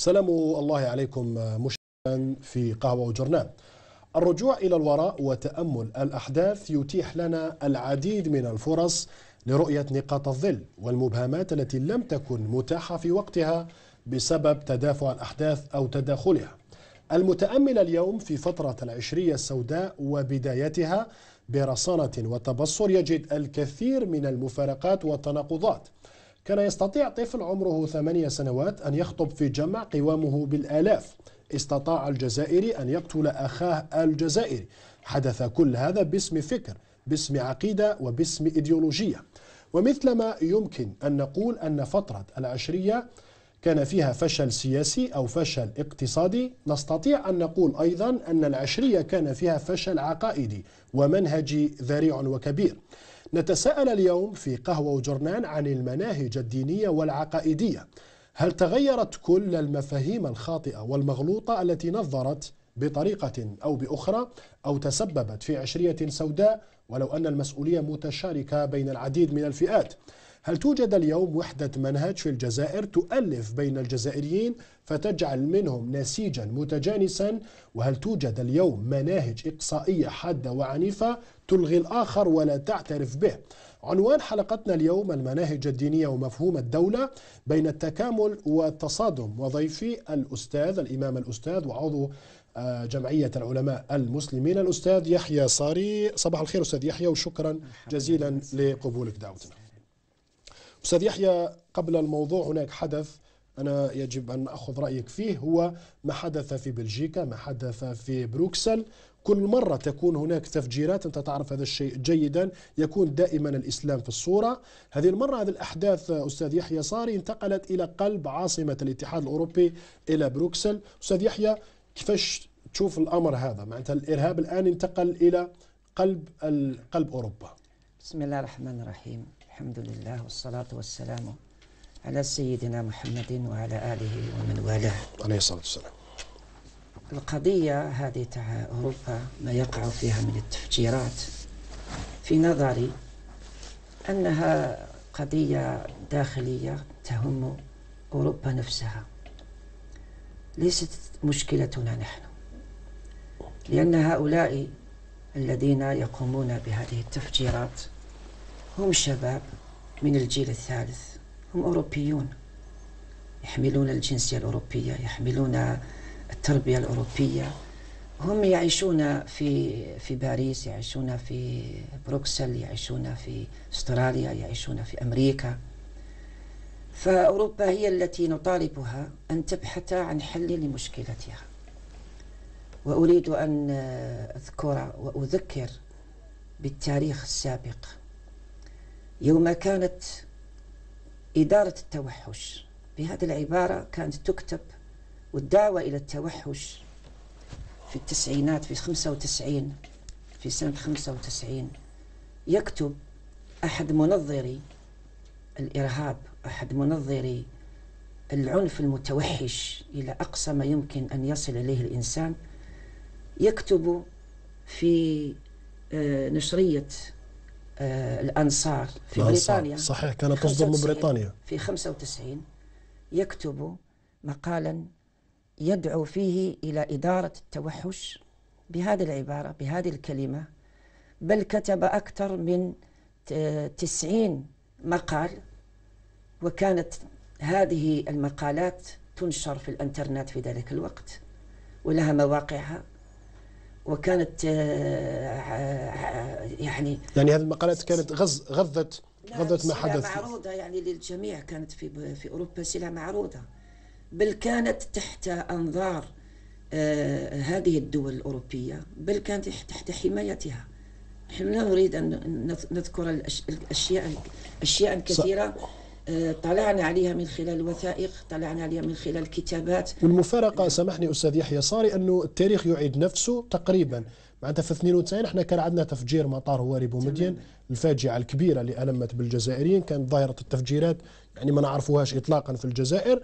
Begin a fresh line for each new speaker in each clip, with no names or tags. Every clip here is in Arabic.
سلام الله عليكم آه، مشاهدا في قهوة وجرنان الرجوع إلى الوراء وتأمل الأحداث يتيح لنا العديد من الفرص لرؤية نقاط الظل والمبهمات التي لم تكن متاحة في وقتها بسبب تدافع الأحداث أو تداخلها المتأمل اليوم في فترة العشرية السوداء وبدايتها برصانة وتبصر يجد الكثير من المفارقات والتناقضات كان يستطيع طفل عمره ثمانية سنوات أن يخطب في جمع قوامه بالآلاف استطاع الجزائري أن يقتل أخاه الجزائري حدث كل هذا باسم فكر باسم عقيدة وباسم إيديولوجية ومثلما يمكن أن نقول أن فترة العشرية كان فيها فشل سياسي أو فشل اقتصادي نستطيع أن نقول أيضا أن العشرية كان فيها فشل عقائدي ومنهجي ذريع وكبير نتساءل اليوم في قهوة وجرنان عن المناهج الدينية والعقائدية هل تغيرت كل المفاهيم الخاطئة والمغلوطة التي نظرت بطريقة أو بأخرى أو تسببت في عشرية سوداء ولو أن المسؤولية متشاركة بين العديد من الفئات هل توجد اليوم وحدة منهج في الجزائر تؤلف بين الجزائريين فتجعل منهم نسيجا متجانسا وهل توجد اليوم مناهج إقصائية حادة وعنيفة تلغي الآخر ولا تعترف به عنوان حلقتنا اليوم المناهج الدينية ومفهوم الدولة بين التكامل والتصادم وضيفي الأستاذ الإمام الأستاذ وعضو آه، جمعية العلماء المسلمين الأستاذ يحيى صاري صباح الخير أستاذ يحيى وشكرا جزيلا لقبولك دعوتنا أستاذ يحيى قبل الموضوع هناك حدث أنا يجب أن أخذ رأيك فيه هو ما حدث في بلجيكا ما حدث في بروكسل كل مرة تكون هناك تفجيرات أنت تعرف هذا الشيء جيدا يكون دائما الإسلام في الصورة هذه المرة هذه الأحداث أستاذ يحيى صاري انتقلت إلى قلب عاصمة الاتحاد الأوروبي إلى بروكسل أستاذ يحيى كيفاش تشوف الأمر هذا معناتها
الإرهاب الآن انتقل إلى قلب قلب أوروبا بسم الله الرحمن الرحيم الحمد لله والصلاة والسلام على سيدنا محمد وعلى آله ومن والاه عليه الصلاة والسلام القضية هذه تاع أوروبا ما يقع فيها من التفجيرات في نظري أنها قضية داخلية تهم أوروبا نفسها ليست مشكلتنا نحن لأن هؤلاء الذين يقومون بهذه التفجيرات هم شباب من الجيل الثالث هم أوروبيون يحملون الجنسية الأوروبية يحملون التربية الأوروبية هم يعيشون في في باريس يعيشون في بروكسل يعيشون في استراليا يعيشون في امريكا فاوروبا هي التي نطالبها ان تبحث عن حل لمشكلتها واريد ان اذكر واذكر بالتاريخ السابق يوم كانت إدارة التوحش بهذه العبارة كانت تكتب والدعوة إلى التوحش في التسعينات في 95 في سنة 95 يكتب أحد منظري الإرهاب أحد منظري العنف المتوحش إلى أقصى ما يمكن أن يصل إليه الإنسان يكتب في آه، نشرية آه، الأنصار في الأنصار. بريطانيا صحيح كانت تصدر من بريطانيا في 95 يكتب مقالا يدعو فيه إلى إدارة التوحش بهذه العبارة بهذه الكلمة بل كتب أكثر من تسعين مقال وكانت هذه المقالات تنشر في الانترنت في ذلك الوقت ولها مواقعها وكانت آه، آه، يعني يعني هذه المقالات كانت غز غذت غذت ما حدث معروضة يعني للجميع كانت في في أوروبا سلعة معروضة بل كانت تحت أنظار آه، هذه الدول الأوروبية بل كانت تحت حمايتها نحن لا نريد أن نذكر الأشياء أشياء كثيرة صح. آه، طلعنا عليها من خلال الوثائق طلعنا عليها من خلال الكتابات
والمفارقة سامحني أستاذ يحيى صاري أنه التاريخ يعيد نفسه تقريبا معناتها في 92 احنا كان عندنا تفجير مطار هواري بومدين الفاجعة الكبيرة اللي ألمت بالجزائريين كانت ظاهرة التفجيرات يعني ما نعرفوهاش إطلاقا في الجزائر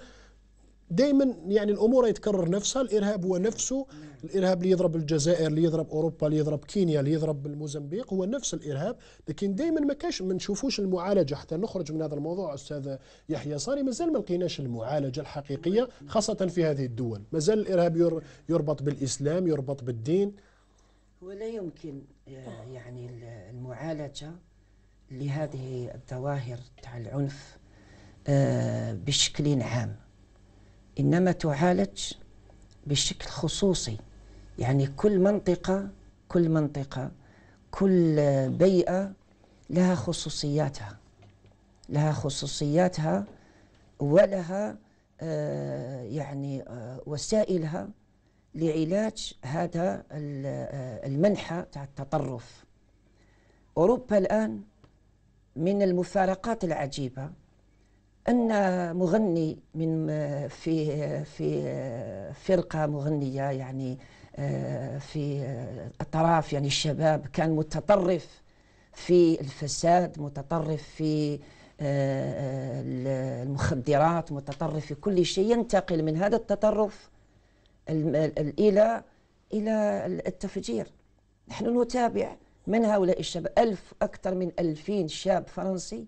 دائما يعني الامور يتكرر نفسها الارهاب هو نفسه الارهاب اللي يضرب الجزائر اللي يضرب اوروبا اللي يضرب كينيا اللي يضرب الموزمبيق هو نفس الارهاب لكن دائما ما كاش ما نشوفوش المعالجه حتى نخرج من هذا الموضوع استاذ يحيى صاري مازال ما لقيناش المعالجه الحقيقيه خاصه في هذه الدول مازال الارهاب يربط بالاسلام يربط بالدين
ولا يمكن آه، يعني المعالجه لهذه الظواهر تاع العنف آه، بشكل عام إنما تعالج بشكل خصوصي يعني كل منطقة كل منطقة كل بيئة لها خصوصياتها لها خصوصياتها ولها آه، يعني آه، وسائلها لعلاج هذا آه، المنحى تاع التطرف أوروبا الآن من المفارقات العجيبة ان مغني من في في فرقه مغنيه يعني في اطراف يعني الشباب كان متطرف في الفساد متطرف في المخدرات متطرف في كل شيء ينتقل من هذا التطرف الى الى التفجير نحن نتابع من هؤلاء الشباب ألف أكثر من ألفين شاب فرنسي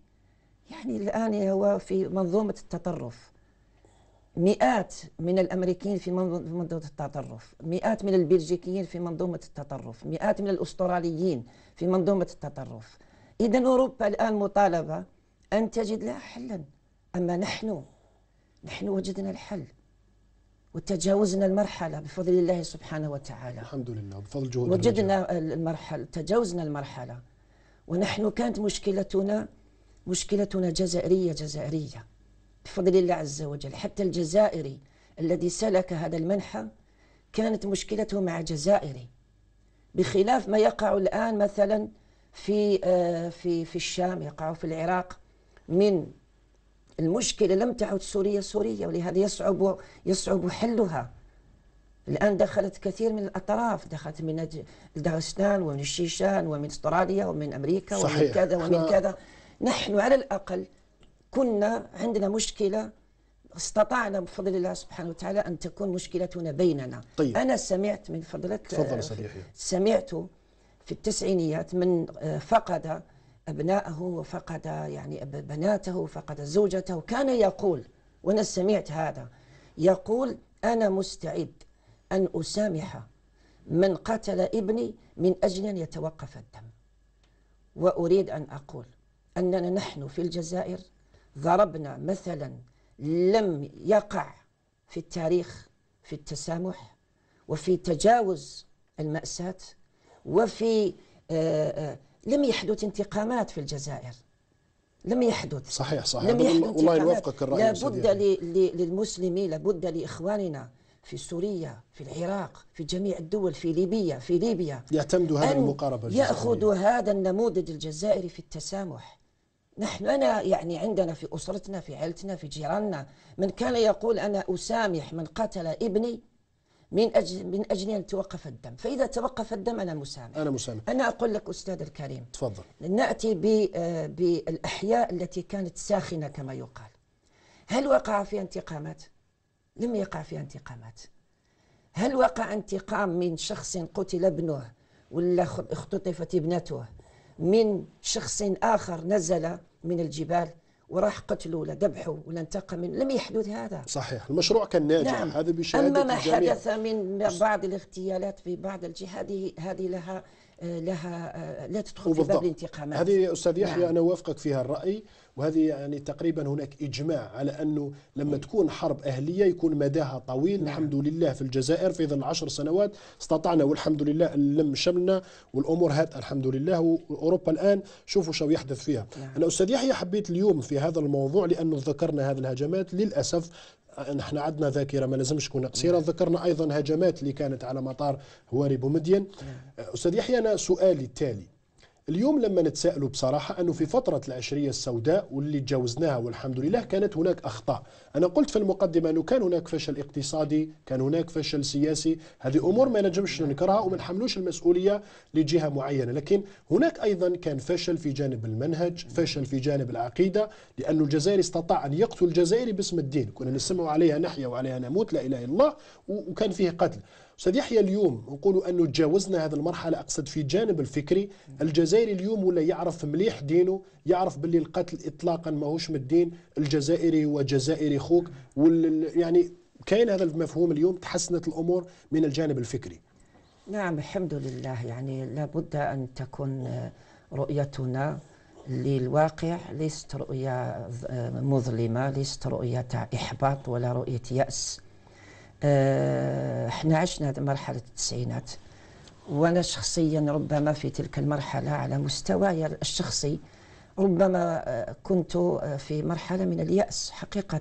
يعني الآن هو في منظومة التطرف مئات من الأمريكيين في منظومة التطرف مئات من البلجيكيين في منظومة التطرف مئات من الأستراليين في منظومة التطرف إذا أوروبا الآن مطالبة أن تجد لها حلا أما نحن نحن وجدنا الحل وتجاوزنا المرحلة بفضل الله سبحانه وتعالى الحمد لله بفضل جهود وجدنا المرحلة تجاوزنا المرحلة ونحن كانت مشكلتنا مشكلتنا جزائرية جزائرية بفضل الله عز وجل حتى الجزائري الذي سلك هذا المنحى كانت مشكلته مع جزائري بخلاف ما يقع الآن مثلا في آه، في في الشام يقع في العراق من المشكلة لم تعد سوريا سورية ولهذا يصعب يصعب حلها الآن دخلت كثير من الأطراف دخلت من داغستان ومن الشيشان ومن أستراليا ومن أمريكا صحيح. ومن كذا ومن كذا نحن على الأقل كنا عندنا مشكلة استطعنا بفضل الله سبحانه وتعالى أن تكون مشكلتنا بيننا طيب. أنا سمعت من فضلك آه، تفضل سمعت في التسعينيات من فقد أبنائه وفقد يعني بناته وفقد زوجته كان يقول وأنا سمعت هذا يقول أنا مستعد أن أسامح من قتل ابني من أجل أن يتوقف الدم وأريد أن أقول أننا نحن في الجزائر ضربنا مثلا لم يقع في التاريخ في التسامح وفي تجاوز المأساة وفي آه، آه، لم يحدث انتقامات في الجزائر لم يحدث صحيح صحيح لم يحدث والله يوفقك الرأي لابد للمسلمين لابد لإخواننا في سوريا في العراق في جميع الدول في ليبيا في ليبيا
يعتمدوا هذه المقاربة الجزائرية. يأخذوا
هذا النموذج الجزائري في التسامح نحن أنا يعني عندنا في أسرتنا في عائلتنا في جيراننا من كان يقول أنا أسامح من قتل ابني من أجل من أجل أن توقف الدم فإذا توقف الدم أنا مسامح أنا مسامح أنا أقول لك أستاذ الكريم تفضل نأتي آه، بالأحياء التي كانت ساخنة كما يقال هل وقع في انتقامات؟ لم يقع في انتقامات هل وقع انتقام من شخص قتل ابنه ولا اختطفت ابنته من شخص آخر نزل من الجبال وراح قتلوا ولا ذبحوا ولا انتقم لم يحدث هذا صحيح المشروع
كان ناجح نعم. هذا بشهادة أما ما الجميع. حدث
من بعض الاغتيالات في بعض الجهات هذه لها آه، لها آه، لا تدخل في باب الانتقامات هذه استاذ يحيى نعم. انا
اوافقك فيها الراي وهذه يعني تقريبا هناك اجماع على انه لما نعم. تكون حرب اهليه يكون مداها طويل نعم. الحمد لله في الجزائر في ظل عشر سنوات استطعنا والحمد لله نلم شملنا والامور هات الحمد لله واوروبا الان شوفوا شو يحدث فيها نعم. انا استاذ يحيى حبيت اليوم في هذا الموضوع لانه ذكرنا هذه الهجمات للاسف نحن عندنا ذاكره ما لازمش تكون قصيره نعم. ذكرنا ايضا هجمات اللي كانت على مطار هواري بومدين نعم. استاذ يحيى انا سؤالي التالي اليوم لما نتساءلوا بصراحة أنه في فترة العشرية السوداء واللي تجاوزناها والحمد لله كانت هناك أخطاء أنا قلت في المقدمة أنه كان هناك فشل اقتصادي كان هناك فشل سياسي هذه أمور ما نجمش ننكرها وما نحملوش المسؤولية لجهة معينة لكن هناك أيضا كان فشل في جانب المنهج فشل في جانب العقيدة لأن الجزائري استطاع أن يقتل الجزائري باسم الدين كنا نسمع عليها نحيا وعليها نموت لا إله إلا الله وكان فيه قتل أستاذ يحيى اليوم نقولوا أنه تجاوزنا هذه المرحلة أقصد في الجانب الفكري الجزائري اليوم ولا يعرف مليح دينه يعرف باللي القتل إطلاقا ماهوش من الدين الجزائري وجزائري خوك وال يعني كاين هذا المفهوم اليوم تحسنت الأمور من الجانب الفكري
نعم الحمد لله يعني لابد أن تكون رؤيتنا للواقع ليست رؤية مظلمة ليست رؤية إحباط ولا رؤية يأس آه، احنا عشنا مرحلة التسعينات وأنا شخصيا ربما في تلك المرحلة على مستواي الشخصي ربما آه، كنت آه، في مرحلة من اليأس حقيقة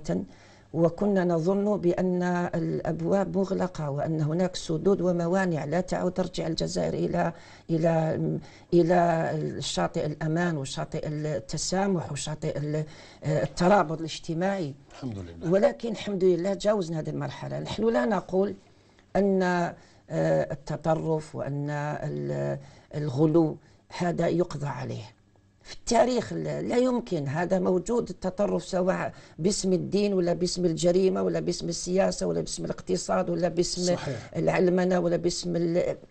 وكنا نظن بأن الأبواب مغلقة وأن هناك سدود وموانع لا تعود ترجع الجزائر إلى إلى إلى الشاطئ الأمان وشاطئ التسامح وشاطئ الترابط الاجتماعي الحمد لله ولكن الحمد لله جاوزنا هذه المرحلة نحن لا نقول أن آه، التطرف وأن الغلو هذا يقضى عليه في التاريخ لا يمكن هذا موجود التطرف سواء باسم الدين ولا باسم الجريمة ولا باسم السياسة ولا باسم الاقتصاد ولا باسم صحيح. العلمنة ولا باسم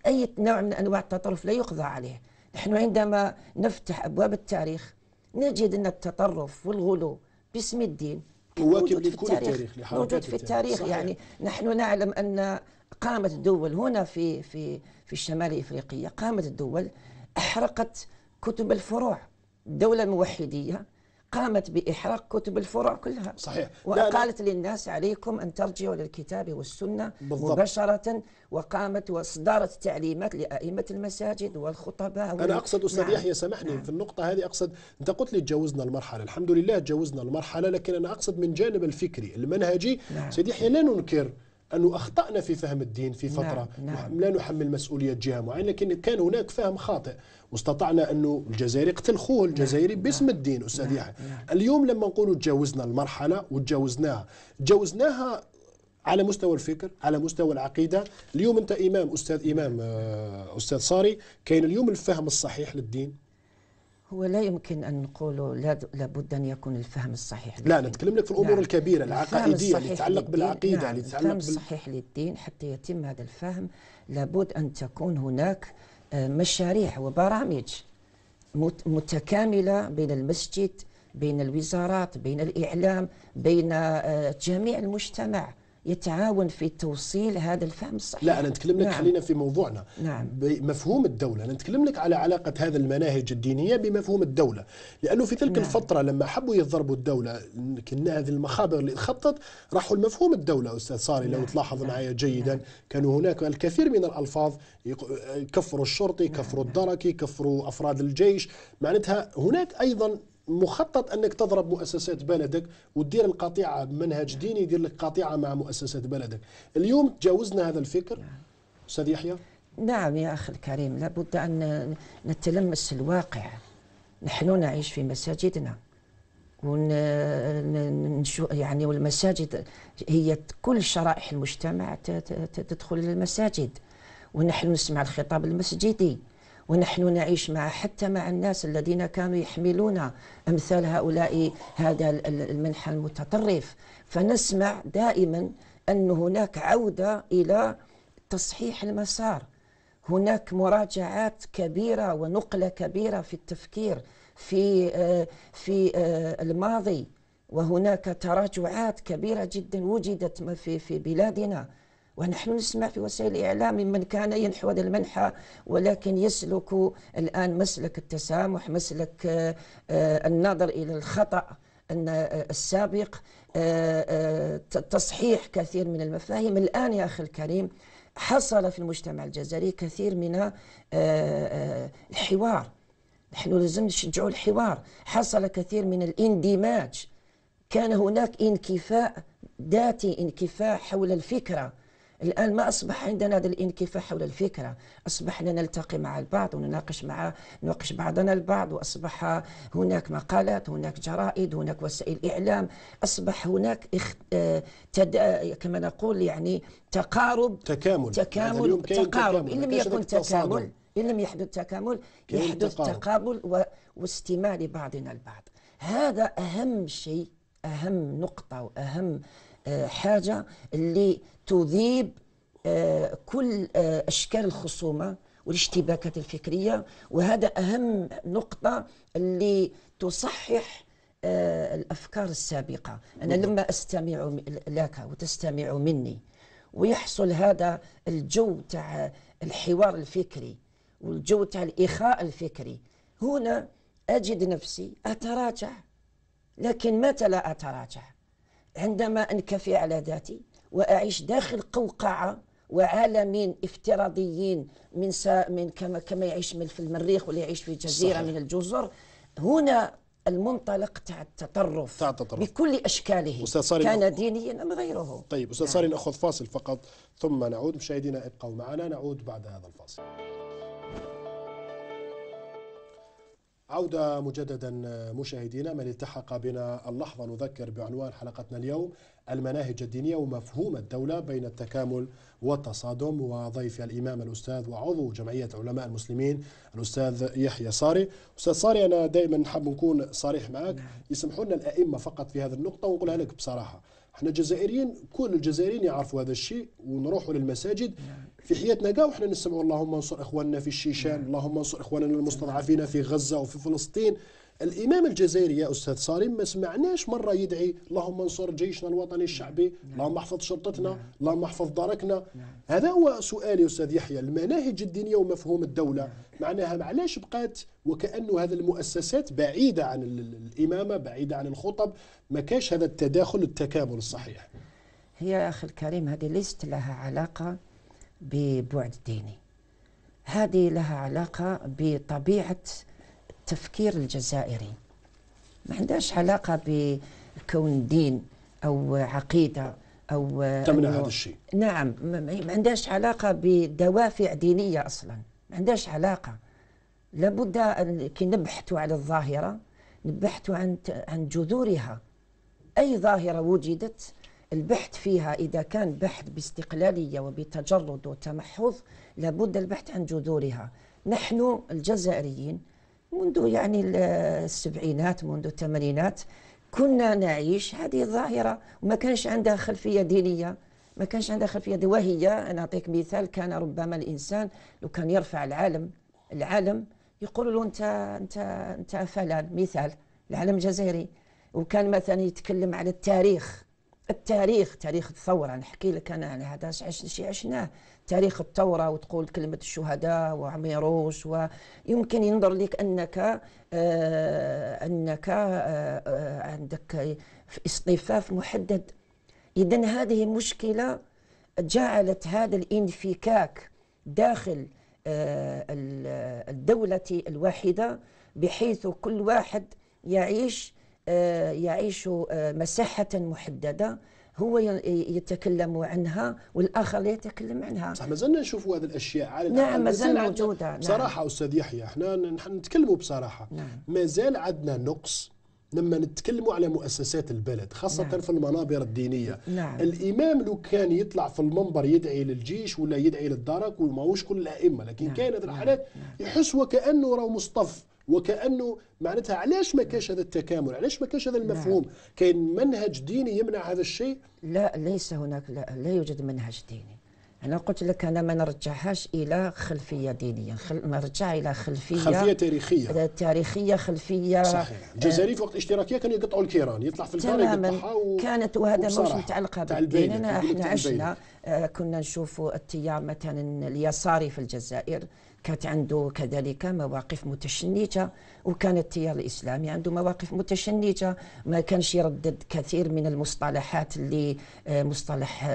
أي نوع من أنواع التطرف لا يقضى عليه نحن عندما نفتح أبواب التاريخ نجد أن التطرف والغلو باسم الدين مواكب لكل التاريخ موجود في التاريخ صحيح. يعني نحن نعلم أن قامت الدول هنا في في في الشمال الإفريقية قامت الدول أحرقت كتب الفروع دولة موحدية قامت بإحراق كتب الفروع كلها صحيح وقالت للناس عليكم أن ترجعوا للكتاب والسنة بالضبط. مباشرة وقامت واصدرت تعليمات لأئمة المساجد والخطباء وال... أنا أقصد أستاذ نعم. يحيى
سامحني نعم. في النقطة هذه أقصد أنت قلت لي تجاوزنا المرحلة الحمد لله تجاوزنا المرحلة لكن أنا أقصد من جانب الفكري المنهجي نعم. سيد يحيى لا ننكر أنه أخطأنا في فهم الدين في نعم، فترة نعم. نعم. لا نحمل مسؤولية جهة معينة لكن كان هناك فهم خاطئ واستطعنا أنه الجزائري قتل خوه نعم، الجزائري نعم. باسم نعم. الدين أستاذ نعم. نعم. اليوم لما نقولوا تجاوزنا المرحلة وتجاوزناها تجاوزناها على مستوى الفكر على مستوى العقيدة اليوم أنت إمام أستاذ إمام آه، أستاذ صاري كاين اليوم الفهم الصحيح للدين
هو لا يمكن أن نقول لابد أن يكون الفهم الصحيح لا نتكلم لك في الأمور نعم. الكبيرة العقائدية اللي تتعلق بالعقيدة نعم. اللي تتعلق الفهم الصحيح للدين حتى يتم هذا الفهم لابد أن تكون هناك آه، مشاريع وبرامج متكاملة بين المسجد بين الوزارات بين الإعلام بين آه، جميع المجتمع يتعاون في توصيل هذا الفهم الصحيح لا أنا نتكلم لك نعم.
خلينا في موضوعنا
نعم. بمفهوم
الدولة أنا نتكلم لك على علاقة هذا المناهج الدينية بمفهوم الدولة لأنه في تلك نعم. الفترة لما حبوا يضربوا الدولة كنا هذه المخابر اللي تخطط راحوا لمفهوم الدولة أستاذ صاري نعم. لو تلاحظ نعم. معي جيدا نعم. كانوا هناك الكثير من الألفاظ كفروا الشرطي نعم. كفروا الدركي كفروا أفراد الجيش معناتها هناك أيضا مخطط انك تضرب مؤسسات بلدك ودير القطيعه منهج ديني يدير لك قطيعه مع
مؤسسات بلدك اليوم تجاوزنا هذا الفكر نعم. استاذ يحيى نعم يا اخي الكريم لابد ان نتلمس الواقع نحن نعيش في مساجدنا ونشو يعني والمساجد هي كل شرائح المجتمع تدخل المساجد ونحن نسمع الخطاب المسجدي ونحن نعيش مع حتى مع الناس الذين كانوا يحملون أمثال هؤلاء هذا المنح المتطرف فنسمع دائما أن هناك عودة إلى تصحيح المسار هناك مراجعات كبيرة ونقلة كبيرة في التفكير في آه، في آه، الماضي وهناك تراجعات كبيرة جدا وجدت في في بلادنا ونحن نسمع في وسائل الإعلام ممن كان ينحو هذا المنحى ولكن يسلك الآن مسلك التسامح مسلك آه، آه، النظر إلى الخطأ آه، السابق تصحيح كثير من المفاهيم الآن يا أخي الكريم حصل في المجتمع الجزائري كثير من الحوار نحن لازم نشجع الحوار حصل كثير من الاندماج كان هناك انكفاء ذاتي انكفاء حول الفكره الآن ما أصبح عندنا هذا الانكفاح حول الفكرة أصبحنا نلتقي مع البعض ونناقش مع نناقش بعضنا البعض وأصبح هناك مقالات هناك جرائد هناك وسائل إعلام أصبح هناك إخ... آه، تد... كما نقول يعني تقارب تكامل تكامل تقارب إن لم يكن تكامل إن لم يحدث تكامل يحدث تقابل و... واستماع لبعضنا البعض هذا أهم شيء أهم نقطة وأهم آه، حاجة اللي تذيب آه، كل آه، اشكال الخصومه والاشتباكات الفكريه وهذا اهم نقطه اللي تصحح آه، الافكار السابقه انا لما استمع لك وتستمع مني ويحصل هذا الجو تاع الحوار الفكري والجو تاع الاخاء الفكري هنا اجد نفسي اتراجع لكن متى لا اتراجع عندما انكفي على ذاتي واعيش داخل قوقعه وعالمين افتراضيين من سا من كما كما يعيش من في المريخ ولا يعيش في جزيره صحيح. من الجزر هنا المنطلق تاع التطرف تاع التطرف بكل اشكاله كان دينيا ام غيره طيب استاذ
صاري نعم. ناخذ فاصل فقط ثم نعود مشاهدينا ابقوا معنا نعود بعد هذا الفاصل عودة مجددا مشاهدينا من التحق بنا اللحظة نذكر بعنوان حلقتنا اليوم المناهج الدينية ومفهوم الدولة بين التكامل والتصادم وضيف الإمام الأستاذ وعضو جمعية علماء المسلمين الأستاذ يحيى صاري أستاذ صاري أنا دائما نحب نكون صريح معك نعم. يسمحون الأئمة فقط في هذه النقطة ونقولها لك بصراحة احنا الجزائريين كل الجزائريين يعرفوا هذا الشيء ونروحوا للمساجد نعم. في حياتنا كاع وحنا نسمعوا اللهم انصر اخواننا في الشيشان اللهم انصر اخواننا المستضعفين في غزه وفي فلسطين الامام الجزائري يا استاذ صارم ما سمعناش مره يدعي اللهم انصر جيشنا الوطني الشعبي اللهم احفظ شرطتنا نعم. اللهم احفظ داركنا نعم. هذا هو سؤالي استاذ يحيى المناهج الدينيه ومفهوم الدوله نعم. معناها علاش بقات وكانه هذه المؤسسات بعيده عن الامامه بعيده عن الخطب ما كاش هذا التداخل التكامل الصحيح
هي يا اخي الكريم هذه ليست لها علاقه ببعد ديني هذه لها علاقه بطبيعه تفكير الجزائري ما عندهاش علاقة بكون دين أو عقيدة أو تمنع هذا الشيء نعم ما عندهاش علاقة بدوافع دينية أصلا ما عندهاش علاقة لابد أن كي نبحثوا على الظاهرة نبحثوا عن عن جذورها أي ظاهرة وجدت البحث فيها إذا كان بحث باستقلالية وبتجرد وتمحض لابد البحث عن جذورها نحن الجزائريين منذ يعني السبعينات منذ الثمانينات كنا نعيش هذه الظاهرة وما كانش عندها خلفية دينية ما كانش عندها خلفية وهي أنا أعطيك مثال كان ربما الإنسان لو كان يرفع العالم العالم يقول له أنت أنت أنت فلان مثال العالم الجزائري وكان مثلا يتكلم على التاريخ التاريخ تاريخ الثورة نحكي لك أنا على هذا شي عشناه تاريخ الثورة وتقول كلمة الشهداء وعميروش ويمكن ينظر لك أنك آه أنك آه, آه، عندك اصطفاف محدد إذا هذه مشكلة جعلت هذا الانفكاك داخل آه، الدولة الواحدة بحيث كل واحد يعيش آه، يعيش مساحة محددة هو يتكلم عنها والاخر لا يتكلم عنها صح مازلنا نشوفوا هذه الاشياء على نعم مازال موجوده نعم. بصراحه نعم.
استاذ يحيى احنا نتكلموا بصراحه نعم. مازال عندنا نقص لما نتكلموا على مؤسسات البلد خاصة نعم. في المنابر الدينية نعم. الإمام لو كان يطلع في المنبر يدعي للجيش ولا يدعي للدرك وماهوش كل الأئمة لكن نعم. كانت نعم. الحالات نعم. يحس وكأنه راه مصطف وكانه معناتها علاش ما كاش هذا التكامل
علاش ما كاش هذا المفهوم نعم. كاين منهج ديني يمنع هذا الشيء لا ليس هناك لا, لا يوجد منهج ديني انا قلت لك انا ما نرجعهاش الى خلفيه دينيه خل... نرجع الى خلفيه خلفيه تاريخيه تاريخيه خلفيه صحيح الجزائري آه، في وقت
الاشتراكيه كانوا يقطعوا الكيران يطلع في الكيران يقطعها و... كانت وهذا مش متعلقه بالدين احنا عشنا
آه، كنا نشوفوا التيار مثلا اليساري في الجزائر كانت عنده كذلك مواقف متشنجة وكان التيار الإسلامي عنده مواقف متشنجة ما كانش يردد كثير من المصطلحات اللي آه، مصطلح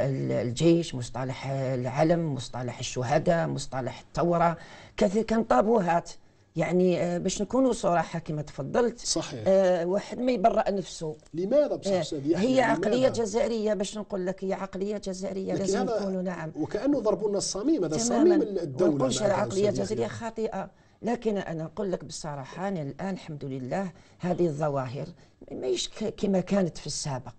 الجيش مصطلح العلم مصطلح الشهداء مصطلح الثورة كثير كان طابوهات يعني آه، باش نكونوا صراحه كما تفضلت صحيح آه واحد ما يبرأ نفسه لماذا بصح آه، هي عقليه جزائريه باش نقول لك هي عقليه جزائريه لازم نكونوا نعم وكانه ضربوا لنا الصميم هذا صميم الدوله ما العقليه الجزائريه خاطئه لكن انا نقول لك بصراحه أنا الان الحمد لله هذه الظواهر ماهيش كما كانت في السابق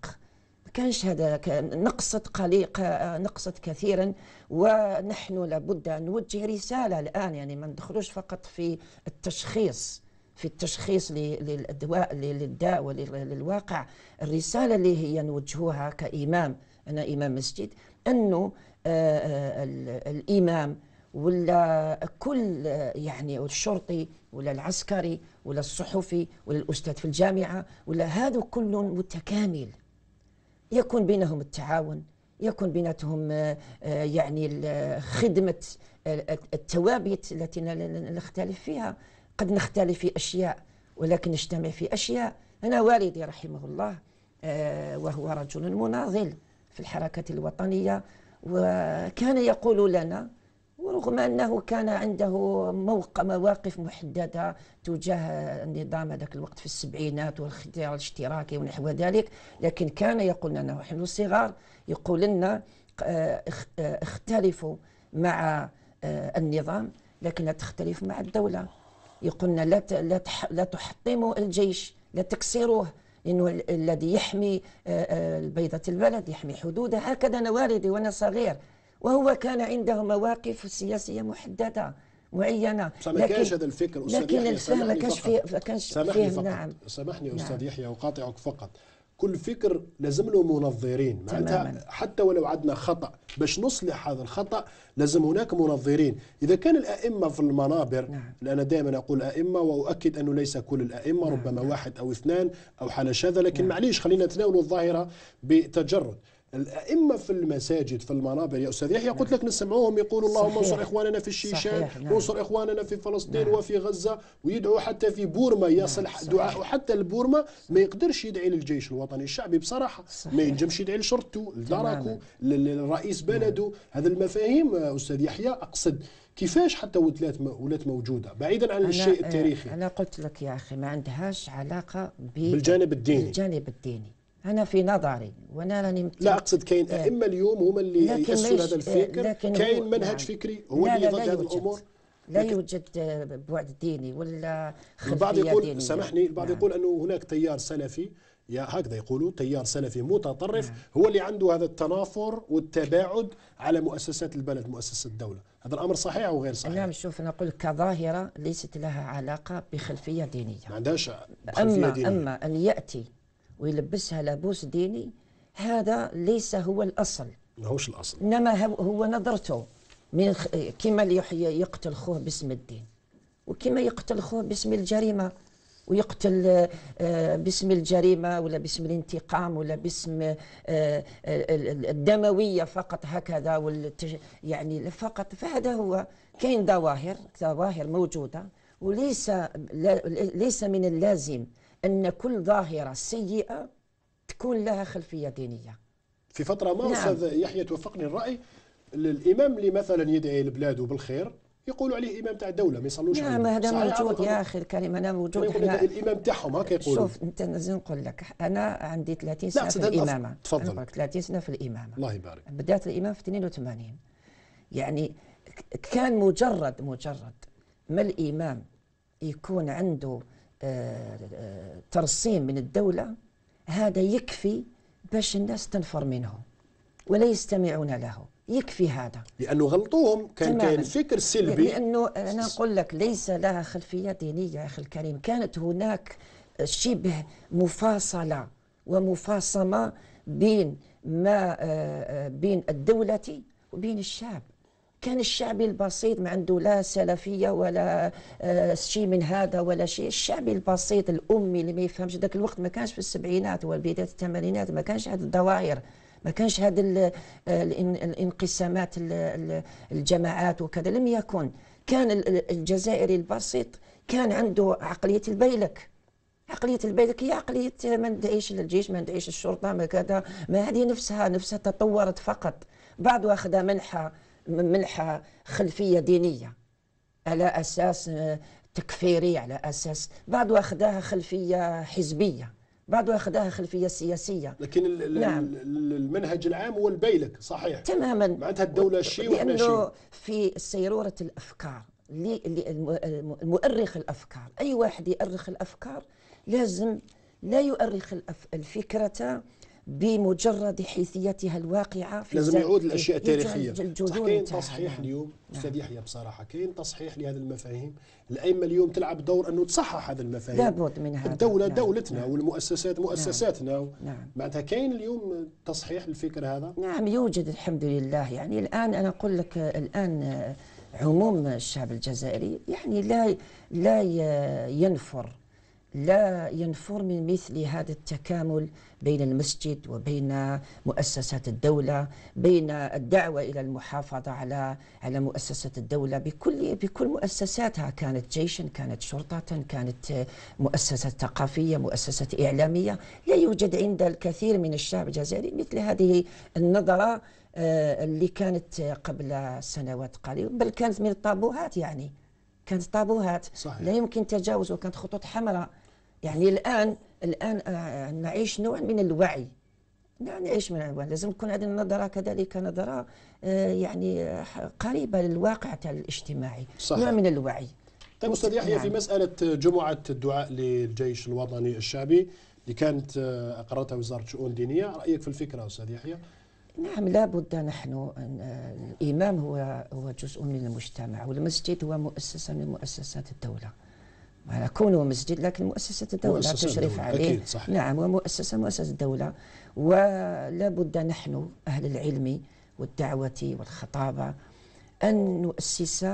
كانش هذا نقصت قليق نقصت كثيرا ونحن لابد أن نوجه رسالة الآن يعني ما ندخلوش فقط في التشخيص في التشخيص للأدواء للداء وللواقع الرسالة اللي هي نوجهوها كإمام أنا إمام مسجد أنه آه، آه، الإمام ولا كل يعني الشرطي ولا العسكري ولا الصحفي ولا الأستاذ في الجامعة ولا هذا كل متكامل يكون بينهم التعاون يكون بيناتهم آه، آه، يعني آه، خدمة التوابيت التي نختلف فيها قد نختلف في أشياء ولكن نجتمع في أشياء أنا والدي رحمه الله وهو رجل مناضل في الحركة الوطنية وكان يقول لنا ورغم أنه كان عنده مواقف محددة تجاه النظام هذاك الوقت في السبعينات والاختيار الاشتراكي ونحو ذلك لكن كان يقول لنا ونحن صغار يقول لنا آه، آه، اختلفوا مع آه، النظام لكن تختلف مع الدولة يقولنا لا لا تحطموا الجيش لا تكسروه لأنه الذي يحمي بيضة البلد يحمي حدودها هكذا أنا والدي وأنا صغير وهو كان عنده مواقف سياسيه محدده معينه لكن ما كانش هذا الفكر استاذ لكن الفهم ما كانش فيه ما كانش فيه نعم
سامحني نعم. استاذ يحيى اقاطعك فقط كل فكر لازم له منظرين معناتها حتى ولو عندنا خطا باش نصلح هذا الخطا لازم هناك منظرين اذا كان الائمه في المنابر نعم. لان دائما اقول ائمه واؤكد انه ليس كل الائمه نعم. ربما نعم. واحد او اثنان او حال شاذه لكن نعم. معليش خلينا نتناولوا الظاهره بتجرد الائمه في المساجد في المنابر يا استاذ يحيى قلت لك نعم. نسمعوهم يقولوا اللهم انصر اخواننا في الشيشان نعم. وانصر اخواننا في فلسطين نعم. وفي غزه ويدعو حتى في بورما يصل نعم. دعاء حتى لبورما ما يقدرش يدعي للجيش الوطني الشعبي بصراحه صحيح. ما ينجمش يدعي لشرطته لدركه لرئيس بلده نعم. هذه المفاهيم آه، استاذ يحيى اقصد كيفاش حتى ولات ولات موجوده بعيدا عن الشيء آه، التاريخي
انا قلت لك يا اخي ما عندهاش علاقه بالجانب الديني بالجانب الديني أنا في نظري وأنا راني لا أقصد كاين إيه. أئمة
اليوم هما اللي يأسسوا هذا إيه، الفكر كاين منهج نعم. فكري هو اللي يضد هذه الأمور
لا يوجد آه، بعد ديني ولا خلفية البعض يقول دينية. سامحني البعض نعم. يقول
أنه هناك تيار سلفي يا هكذا يقولوا تيار سلفي متطرف نعم. هو اللي عنده هذا التنافر
والتباعد على مؤسسات البلد مؤسسة الدولة هذا الأمر صحيح أو غير صحيح نعم شوف نقول كظاهرة ليست لها علاقة بخلفية دينية ما عندهاش خلفية أما, دينية. أما أن يأتي ويلبسها لابوس ديني هذا ليس هو الأصل ماهوش الأصل إنما هو نظرته من كما يقتل خوه باسم الدين وكما يقتل خوه باسم الجريمة ويقتل آه، باسم الجريمة ولا باسم الانتقام ولا باسم آه، الدموية فقط هكذا يعني فقط فهذا هو كاين ظواهر ظواهر موجودة وليس ليس من اللازم أن كل ظاهرة سيئة تكون لها خلفية دينية
في فترة ما نعم. أستاذ يحيى توفقني الرأي الإمام اللي مثلا يدعي البلاد بالخير يقولوا عليه امام تاع الدوله ما يصلوش نعم عليهم. هذا موجود
يا اخي الكريم انا موجود هنا
الامام تاعهم هكا يقولوا شوف
انت لازم نقول لك انا عندي 30 سنه في الامامه تفضل 30 سنه في الامامه الله يبارك بدات الامام في 82 يعني كان مجرد مجرد ما الامام يكون عنده آه، آه، آه، ترصين من الدولة هذا يكفي باش الناس تنفر منه ولا يستمعون له يكفي هذا
لانه غلطوهم كان كاين فكر سلبي لانه
انا أقول لك ليس لها خلفيه دينيه يا اخي الكريم كانت هناك شبه مفاصله ومفاصمه بين ما بين الدوله وبين الشعب كان الشعبي البسيط ما عنده لا سلفيه ولا آه، شيء من هذا ولا شيء الشعبي البسيط الامي اللي ما يفهمش ذاك الوقت ما كانش في السبعينات وبدايه الثمانينات ما كانش هذه الدوائر ما كانش هذا آه، الانقسامات الجماعات وكذا لم يكن كان الجزائري البسيط كان عنده عقليه البيلك عقلية البيلك هي عقلية ما ندعيش للجيش ما ندعيش الشرطة ما كذا ما هذه نفسها نفسها تطورت فقط بعض واخدها منحة منحة خلفيه دينيه على اساس آه، تكفيري على اساس بعض اخذها خلفيه حزبيه بعض اخذها خلفيه سياسيه
لكن الـ نعم. المنهج العام هو البيلك صحيح
تماما معناتها
الدوله شيء لانه
في سيروره الافكار مؤرخ الافكار اي واحد يؤرخ الافكار لازم لا يؤرخ الفكره بمجرد حيثيتها الواقعه في لازم يعود الاشياء التاريخيه كاين تصحيح اليوم استاذ نعم. يحيى بصراحه كاين تصحيح لهذه المفاهيم
الائمه اليوم تلعب دور انه تصحح هذه المفاهيم لابد من هذا الدوله نعم. دولتنا نعم. والمؤسسات نعم. مؤسساتنا نعم. نعم. معناتها كاين اليوم تصحيح للفكر هذا
نعم يوجد الحمد لله يعني الان انا اقول لك الان عموم الشعب الجزائري يعني لا لا ينفر لا ينفر من مثل هذا التكامل بين المسجد وبين مؤسسات الدولة بين الدعوة إلى المحافظة على على مؤسسات الدولة بكل بكل مؤسساتها كانت جيشا كانت شرطة كانت مؤسسة ثقافية مؤسسة إعلامية لا يوجد عند الكثير من الشعب الجزائري مثل هذه النظرة آه، اللي كانت قبل سنوات قليلة بل كانت من الطابوهات يعني كانت طابوهات صحيح. لا يمكن تجاوزه كانت خطوط حمراء يعني الآن الآن آه، آه، نعيش نوع من الوعي نعيش من الوعي لازم تكون هذه النظرة كذلك نظرة آه، يعني قريبة للواقع الاجتماعي صحيح. نوع من الوعي طيب أستاذ يحيى نعم. في
مسألة جمعة الدعاء للجيش الوطني الشعبي اللي كانت أقرتها وزارة شؤون دينية رأيك في الفكرة أستاذ يحيى؟
نعم لابد نحن الإمام هو هو جزء من المجتمع والمسجد هو مؤسسة من مؤسسات الدولة كونه مسجد لكن مؤسسة الدولة مؤسسة تشرف الدولة. عليه أكيد صح. نعم ومؤسسة مؤسسة الدولة ولا بد نحن أهل العلم والدعوة والخطابة أن نؤسس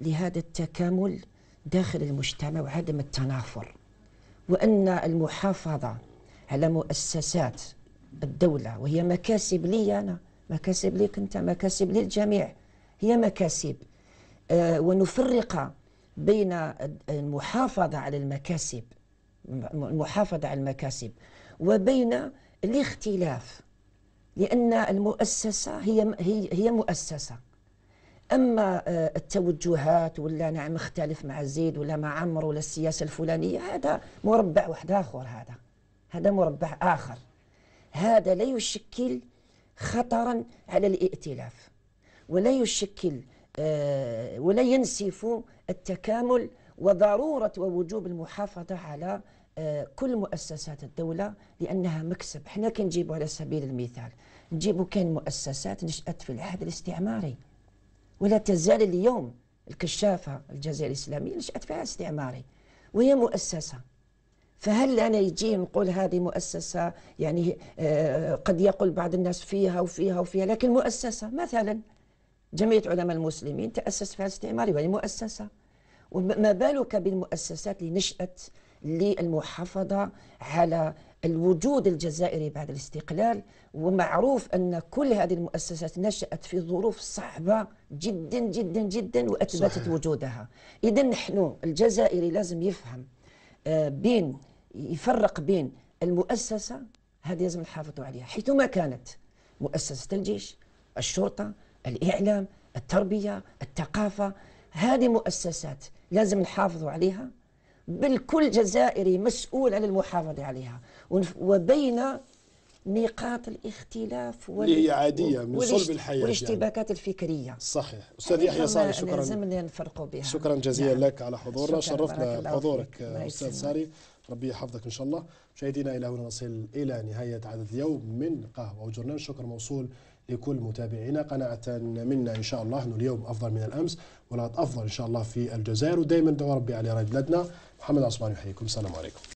لهذا التكامل داخل المجتمع وعدم التنافر وأن المحافظة على مؤسسات الدولة وهي مكاسب لي أنا مكاسب لك أنت مكاسب للجميع هي مكاسب آه ونفرق بين المحافظة على المكاسب المحافظة على المكاسب وبين الاختلاف لأن المؤسسة هي هي مؤسسة أما آه، التوجهات ولا نعم اختلف مع زيد ولا مع عمرو ولا السياسة الفلانية هذا مربع واحد آخر هذا هذا مربع آخر هذا لا يشكل خطرا على الائتلاف ولا يشكل آه، ولا ينسف التكامل وضرورة ووجوب المحافظة على آه، كل مؤسسات الدولة لأنها مكسب حنا كنجيبوا على سبيل المثال نجيبوا كان مؤسسات نشأت في العهد الاستعماري ولا تزال اليوم الكشافة الجزائر الإسلامية نشأت في العهد الاستعماري وهي مؤسسة فهل أنا يجي نقول هذه مؤسسة يعني آه، قد يقول بعض الناس فيها وفيها وفيها لكن مؤسسة مثلا جمعية علماء المسلمين تأسست في هذا الاستعمار وهي يعني مؤسسة وما بالك بالمؤسسات اللي نشأت للمحافظة على الوجود الجزائري بعد الاستقلال ومعروف أن كل هذه المؤسسات نشأت في ظروف صعبة جدا جدا جدا وأثبتت صحيح. وجودها إذا نحن الجزائري لازم يفهم آه، بين يفرق بين المؤسسة هذه لازم نحافظوا عليها حيثما كانت مؤسسة الجيش الشرطة الإعلام التربية الثقافة هذه مؤسسات لازم نحافظوا عليها بالكل جزائري مسؤول على المحافظة عليها وبين نقاط الاختلاف وال... اللي هي عادية من صلب الحياة يعني. والاشتباكات يعني. الفكرية صحيح أستاذ يعني يحيى صالح شكرا لازم نفرقوا بها شكرا نعم. جزيلا نعم. لك على حضورنا شرفنا بحضورك أستاذ ساري
ربي يحفظك إن شاء الله مشاهدينا إلى هنا نصل إلى نهاية عدد اليوم من قهوة وجرنان شكر موصول لكل متابعينا قناعة منا إن شاء الله أنه اليوم أفضل من الأمس ولا أفضل إن شاء الله في الجزائر ودائما دعوا ربي على بلادنا محمد عثمان يحييكم السلام عليكم